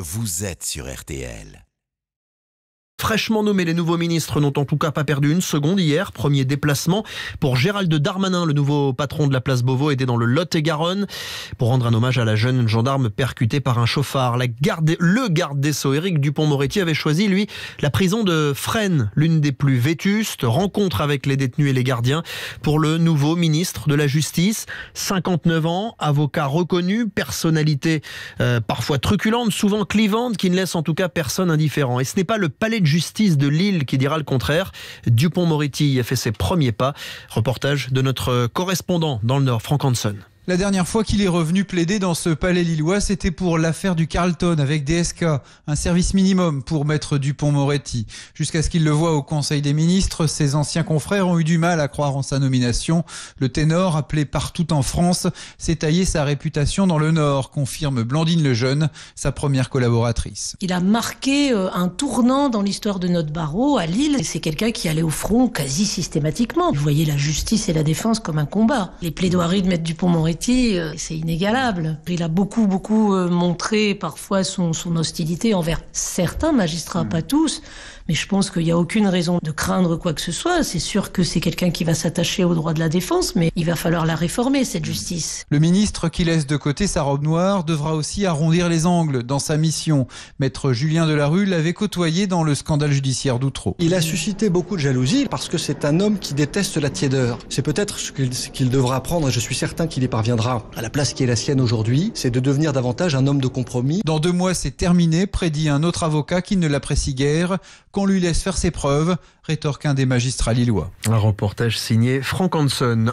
Vous êtes sur RTL. Fraîchement nommés, les nouveaux ministres n'ont en tout cas pas perdu une seconde hier. Premier déplacement pour Gérald Darmanin, le nouveau patron de la place Beauvau, était dans le Lot-et-Garonne pour rendre un hommage à la jeune gendarme percutée par un chauffard. le garde des Sceaux, Éric Dupont-Moretti, avait choisi, lui, la prison de Fresnes, l'une des plus vétustes. Rencontre avec les détenus et les gardiens pour le nouveau ministre de la Justice. 59 ans, avocat reconnu, personnalité euh, parfois truculente, souvent clivante, qui ne laisse en tout cas personne indifférent. Et ce n'est pas le palais de justice justice de Lille qui dira le contraire. Dupont-Moretti a fait ses premiers pas. Reportage de notre correspondant dans le Nord, Franck Hanson. La dernière fois qu'il est revenu plaider dans ce palais lillois, c'était pour l'affaire du Carlton avec DSK, un service minimum pour maître Dupont-Moretti. Jusqu'à ce qu'il le voie au Conseil des ministres, ses anciens confrères ont eu du mal à croire en sa nomination. Le ténor, appelé partout en France, s'est taillé sa réputation dans le Nord, confirme Blandine Lejeune, sa première collaboratrice. Il a marqué euh, un tournant dans l'histoire de notre barreau à Lille. C'est quelqu'un qui allait au front quasi systématiquement. Il voyait la justice et la défense comme un combat. Les plaidoiries de maître Dupont-Moretti euh, c'est inégalable. Il a beaucoup, beaucoup euh, montré parfois son, hostilité envers certains magistrats, mm. pas tous, mais je pense qu'il n'y a aucune raison de craindre quoi que ce soit. C'est sûr que c'est quelqu'un qui va s'attacher au droit de la défense, mais il va falloir la réformer, cette mm. justice. Le ministre qui laisse de côté sa robe noire devra aussi arrondir les angles dans sa mission. Maître Julien Delarue l'avait côtoyé dans le scandale judiciaire d'Outreau. Il a suscité beaucoup de jalousie parce que c'est un homme qui déteste la tiédeur. C'est peut-être ce qu'il devra apprendre et je suis certain qu'il est parviendra viendra à la place qui est la sienne aujourd'hui, c'est de devenir davantage un homme de compromis. Dans deux mois, c'est terminé, prédit un autre avocat qui ne l'apprécie guère, qu'on lui laisse faire ses preuves, rétorque un des magistrats lillois. Un reportage signé Frank Hanson.